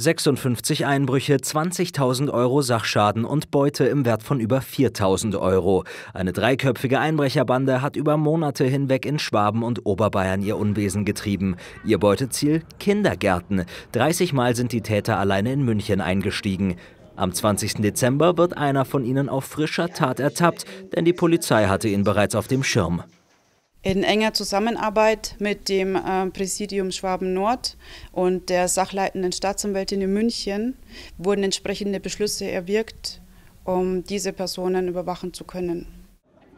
56 Einbrüche, 20.000 Euro Sachschaden und Beute im Wert von über 4.000 Euro. Eine dreiköpfige Einbrecherbande hat über Monate hinweg in Schwaben und Oberbayern ihr Unwesen getrieben. Ihr Beuteziel? Kindergärten. 30 Mal sind die Täter alleine in München eingestiegen. Am 20. Dezember wird einer von ihnen auf frischer Tat ertappt, denn die Polizei hatte ihn bereits auf dem Schirm in enger Zusammenarbeit mit dem äh, Präsidium Schwaben Nord und der sachleitenden Staatsanwältin in München wurden entsprechende Beschlüsse erwirkt, um diese Personen überwachen zu können.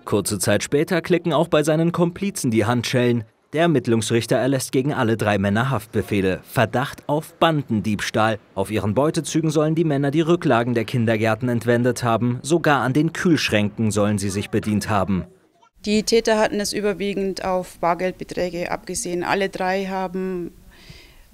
Kurze Zeit später klicken auch bei seinen Komplizen die Handschellen. Der Ermittlungsrichter erlässt gegen alle drei Männer Haftbefehle. Verdacht auf Bandendiebstahl. Auf ihren Beutezügen sollen die Männer die Rücklagen der Kindergärten entwendet haben. Sogar an den Kühlschränken sollen sie sich bedient haben. Die Täter hatten es überwiegend auf Bargeldbeträge abgesehen. Alle drei haben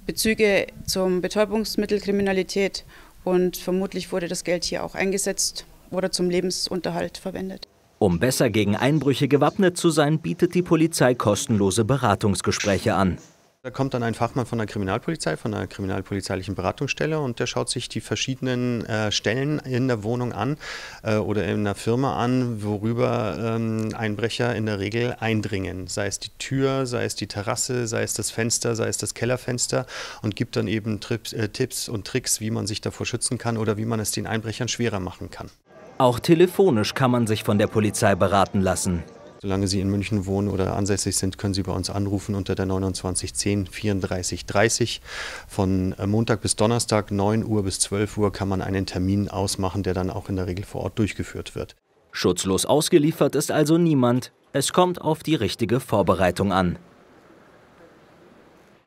Bezüge zum Betäubungsmittelkriminalität und vermutlich wurde das Geld hier auch eingesetzt oder zum Lebensunterhalt verwendet. Um besser gegen Einbrüche gewappnet zu sein, bietet die Polizei kostenlose Beratungsgespräche an. Da kommt dann ein Fachmann von der Kriminalpolizei, von der kriminalpolizeilichen Beratungsstelle und der schaut sich die verschiedenen äh, Stellen in der Wohnung an äh, oder in der Firma an, worüber ähm, Einbrecher in der Regel eindringen. Sei es die Tür, sei es die Terrasse, sei es das Fenster, sei es das Kellerfenster und gibt dann eben Trips, äh, Tipps und Tricks, wie man sich davor schützen kann oder wie man es den Einbrechern schwerer machen kann. Auch telefonisch kann man sich von der Polizei beraten lassen. Solange Sie in München wohnen oder ansässig sind, können Sie bei uns anrufen unter der 2910 34 30. Von äh, Montag bis Donnerstag, 9 Uhr bis 12 Uhr, kann man einen Termin ausmachen, der dann auch in der Regel vor Ort durchgeführt wird. Schutzlos ausgeliefert ist also niemand. Es kommt auf die richtige Vorbereitung an.